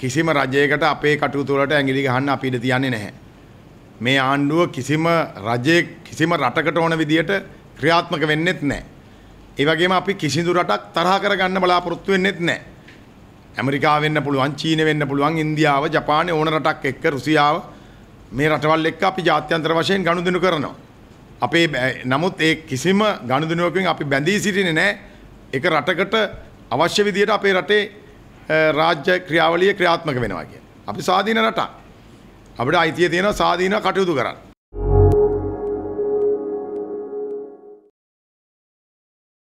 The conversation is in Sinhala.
කිසිම රජයකට අපේ කටයුතු වලට ඇඟිලි ගහන්න අපි ඉඩ තියන්නේ නැහැ. මේ ආණ්ඩුව කිසිම රජයේ කිසිම රටකට ඕන විදියට ක්‍රියාත්මක වෙන්නෙත් නැහැ. ඒ වගේම අපි කිසිදු රටක් තරහ කරගන්න බලාපොරොත්තු වෙන්නෙත් නැහැ. ඇමරිකාව වෙන්න පුළුවන්, චීන වෙන්න පුළුවන්, ඉන්දියාව, ජපානය ඕන රටක් එක්ක රුසියාව මේ රටවල් එක්ක අපි ජාත්‍යන්තර වශයෙන් ගනුදෙනු කරනවා. අපේ නමුත් ඒ කිසිම ගනුදෙනුවකින් අපි බැඳී සිටින්නේ නැහැ. ඒක රටකට අවශ්‍ය විදියට අපේ රටේ රාජ්‍ය ක්‍රියාවලිය ක්‍රියාත්මක වෙනවා කියන්නේ. අපි සාධීන රටක්. අපිට අයිතිය තියෙනවා සාධීනව කටයුතු කරන්න.